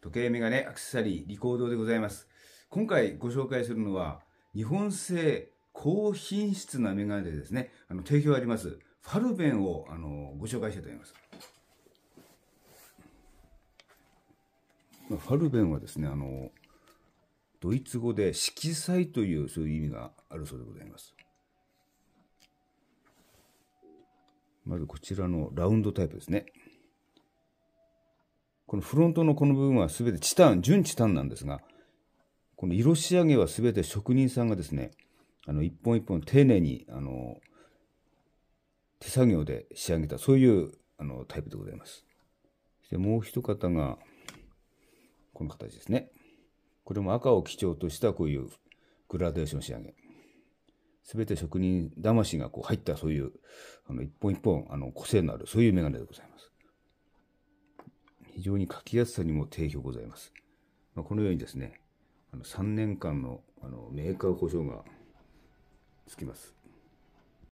時計メガネ、アクセサリー、リコードでございます。今回ご紹介するのは、日本製高品質なメガネでですね、あの提供あります、ファルベンをあのご紹介したいと思います。ファルベンはですね、あの、ドイツ語で色彩というそういう意味があるそうでございます。まずこちらのラウンドタイプですね。このフロントのこの部分は全てチタン、純チタンなんですが、この色仕上げは全て職人さんがですね、あの一本一本丁寧にあの手作業で仕上げた、そういうあのタイプでございます。そしてもう一方が、この形ですね。これも赤を基調としたこういうグラデーション仕上げ。すべて職人魂がこう入ったそういうあの一本一本あの個性のあるそういうメガネでございます。非常に書きやすさにも定評ございます。まあ、このようにですね、あの3年間のあのメーカー保証がつきます。